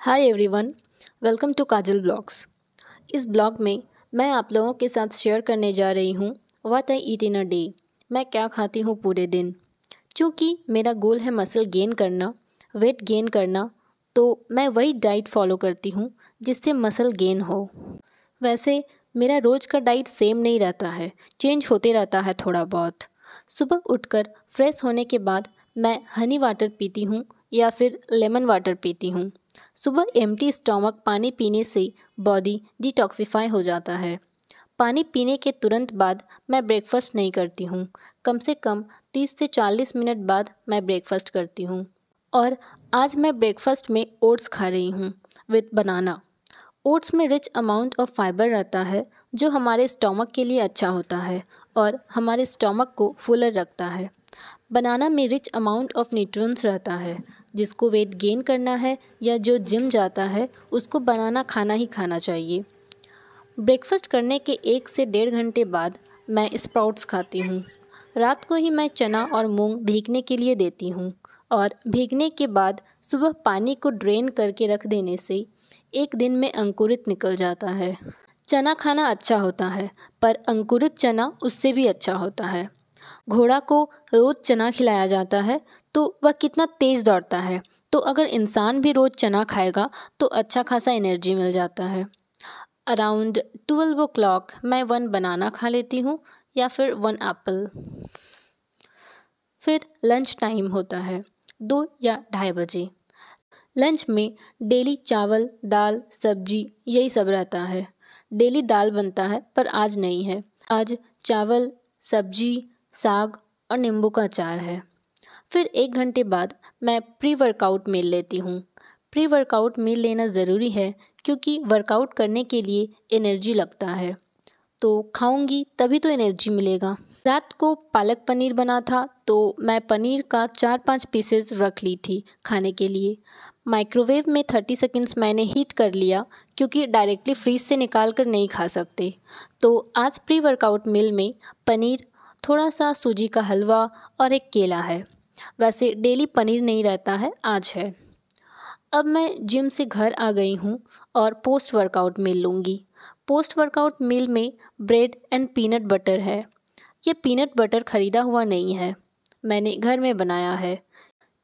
hi everyone welcome to Kajal blogs इस blog में मैं आप लोगों के साथ शेयर करने जा रही हूँ what I eat in a day मैं क्या खाती हूँ पूरे दिन चूँकि मेरा गोल है मसल गेन करना वेट गेन करना तो मैं वही डाइट फॉलो करती हूँ जिससे मसल गेन हो वैसे मेरा रोज़ का डाइट सेम नहीं रहता है चेंज होते रहता है थोड़ा बहुत सुबह उठकर फ्रेश होने के बाद मैं हनी वाटर पीती हूँ या फिर लेमन वाटर पीती हूँ सुबह एम्प्टी स्टोमक पानी पीने से बॉडी डिटॉक्सीफाई हो जाता है पानी पीने के तुरंत बाद मैं ब्रेकफास्ट नहीं करती हूँ कम से कम 30 से 40 मिनट बाद मैं ब्रेकफास्ट करती हूँ और आज मैं ब्रेकफास्ट में ओट्स खा रही हूँ विथ बनाना ओट्स में रिच अमाउंट ऑफ फाइबर रहता है जो हमारे स्टोमक के लिए अच्छा होता है और हमारे स्टोमक को फुलर रखता है बनाना में रिच अमाउंट ऑफ न्यूट्रंस रहता है जिसको वेट गेन करना है या जो जिम जाता है उसको बनाना खाना ही खाना चाहिए ब्रेकफास्ट करने के एक से डेढ़ घंटे बाद मैं स्प्राउट्स खाती हूँ रात को ही मैं चना और मूंग भीगने के लिए देती हूँ और भीगने के बाद सुबह पानी को ड्रेन करके रख देने से एक दिन में अंकुरित निकल जाता है चना खाना अच्छा होता है पर अंकुरित चना उससे भी अच्छा होता है घोड़ा को रोज़ चना खिलाया जाता है तो वह कितना तेज़ दौड़ता है तो अगर इंसान भी रोज़ चना खाएगा तो अच्छा खासा एनर्जी मिल जाता है अराउंड ट्वेल्व ओ क्लॉक मैं वन बनाना खा लेती हूँ या फिर वन एप्पल फिर लंच टाइम होता है दो या ढाई बजे लंच में डेली चावल दाल सब्जी यही सब रहता है डेली दाल बनता है पर आज नहीं है आज चावल सब्जी साग और नींबू का अचार है फिर एक घंटे बाद मैं प्री वर्कआउट मील लेती हूँ प्री वर्कआउट मील लेना ज़रूरी है क्योंकि वर्कआउट करने के लिए एनर्जी लगता है तो खाऊंगी तभी तो एनर्जी मिलेगा रात को पालक पनीर बना था तो मैं पनीर का चार पांच पीसेस रख ली थी खाने के लिए माइक्रोवेव में थर्टी सेकेंड्स मैंने हीट कर लिया क्योंकि डायरेक्टली फ्रीज से निकाल कर नहीं खा सकते तो आज प्री वर्कआउट मील में पनीर थोड़ा सा सूजी का हलवा और एक केला है वैसे डेली पनीर नहीं रहता है आज है अब मैं जिम से घर आ गई हूँ और पोस्ट वर्कआउट मील लूँगी पोस्ट वर्कआउट मील में ब्रेड एंड पीनट बटर है ये पीनट बटर ख़रीदा हुआ नहीं है मैंने घर में बनाया है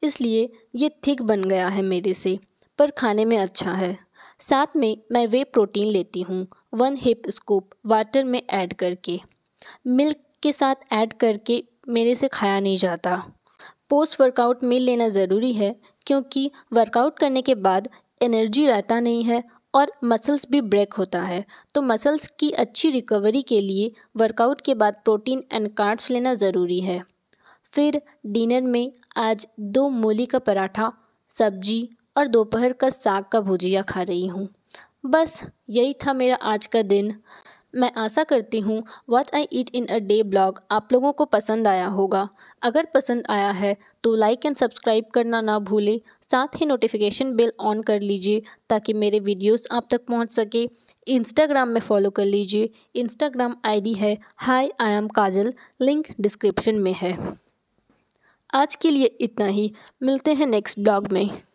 इसलिए ये थिक बन गया है मेरे से पर खाने में अच्छा है साथ में मैं वे प्रोटीन लेती हूँ वन हिप स्कूप वाटर में ऐड करके मिल्क के साथ ऐड करके मेरे से खाया नहीं जाता पोस्ट वर्कआउट मिल लेना ज़रूरी है क्योंकि वर्कआउट करने के बाद एनर्जी रहता नहीं है और मसल्स भी ब्रेक होता है तो मसल्स की अच्छी रिकवरी के लिए वर्कआउट के बाद प्रोटीन एंड कार्ड्स लेना ज़रूरी है फिर डिनर में आज दो मूली का पराठा सब्जी और दोपहर का साग का भुजिया खा रही हूँ बस यही था मेरा आज का दिन मैं आशा करती हूँ what I eat in a day blog आप लोगों को पसंद आया होगा अगर पसंद आया है तो लाइक एंड सब्सक्राइब करना ना भूलें साथ ही नोटिफिकेशन बेल ऑन कर लीजिए ताकि मेरे वीडियोस आप तक पहुंच सके इंस्टाग्राम में फॉलो कर लीजिए इंस्टाग्राम आईडी है hi I am Kajal link description में है आज के लिए इतना ही मिलते हैं नेक्स्ट ब्लॉग में